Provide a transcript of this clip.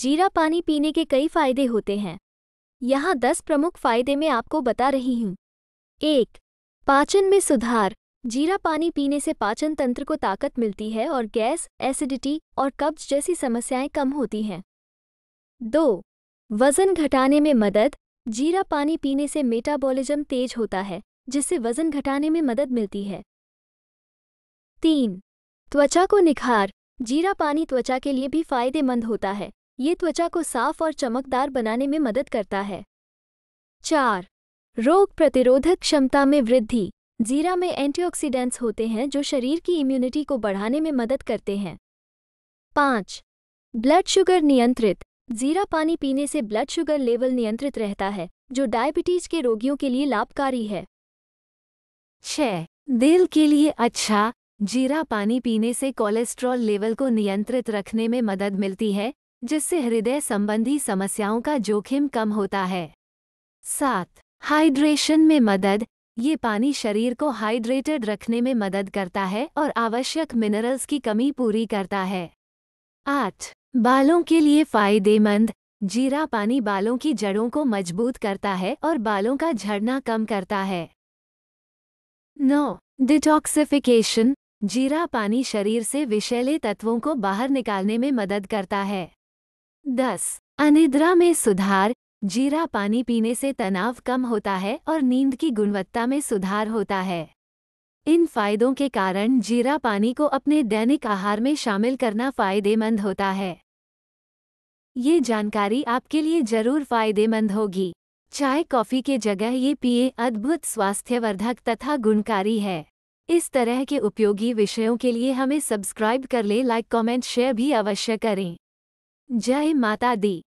जीरा पानी पीने के कई फायदे होते हैं यहाँ दस प्रमुख फायदे मैं आपको बता रही हूँ एक पाचन में सुधार जीरा पानी पीने से पाचन तंत्र को ताकत मिलती है और गैस एसिडिटी और कब्ज जैसी समस्याएं कम होती हैं दो वजन घटाने में मदद जीरा पानी पीने से मेटाबॉलिज्म तेज होता है जिससे वजन घटाने में मदद मिलती है तीन त्वचा को निखार जीरा पानी त्वचा के लिए भी फायदेमंद होता है ये त्वचा को साफ और चमकदार बनाने में मदद करता है चार रोग प्रतिरोधक क्षमता में वृद्धि जीरा में एंटीऑक्सीडेंट्स होते हैं जो शरीर की इम्यूनिटी को बढ़ाने में मदद करते हैं पाँच ब्लड शुगर नियंत्रित जीरा पानी पीने से ब्लड शुगर लेवल नियंत्रित रहता है जो डायबिटीज के रोगियों के लिए लाभकारी है छ दिल के लिए अच्छा जीरा पानी पीने से कोलेस्ट्रॉल लेवल को नियंत्रित रखने में मदद मिलती है जिससे हृदय संबंधी समस्याओं का जोखिम कम होता है सात हाइड्रेशन में मदद ये पानी शरीर को हाइड्रेटेड रखने में मदद करता है और आवश्यक मिनरल्स की कमी पूरी करता है आठ बालों के लिए फायदेमंद जीरा पानी बालों की जड़ों को मजबूत करता है और बालों का झड़ना कम करता है नौ डिटॉक्सिफिकेशन जीरा पानी शरीर से विषैले तत्वों को बाहर निकालने में मदद करता है दस अनिद्रा में सुधार जीरा पानी पीने से तनाव कम होता है और नींद की गुणवत्ता में सुधार होता है इन फायदों के कारण जीरा पानी को अपने दैनिक आहार में शामिल करना फायदेमंद होता है ये जानकारी आपके लिए जरूर फायदेमंद होगी चाय कॉफ़ी के जगह ये पिए अद्भुत स्वास्थ्यवर्धक तथा गुणकारी है इस तरह के उपयोगी विषयों के लिए हमें सब्सक्राइब कर ले लाइक कमेंट शेयर भी अवश्य करें जय माता दी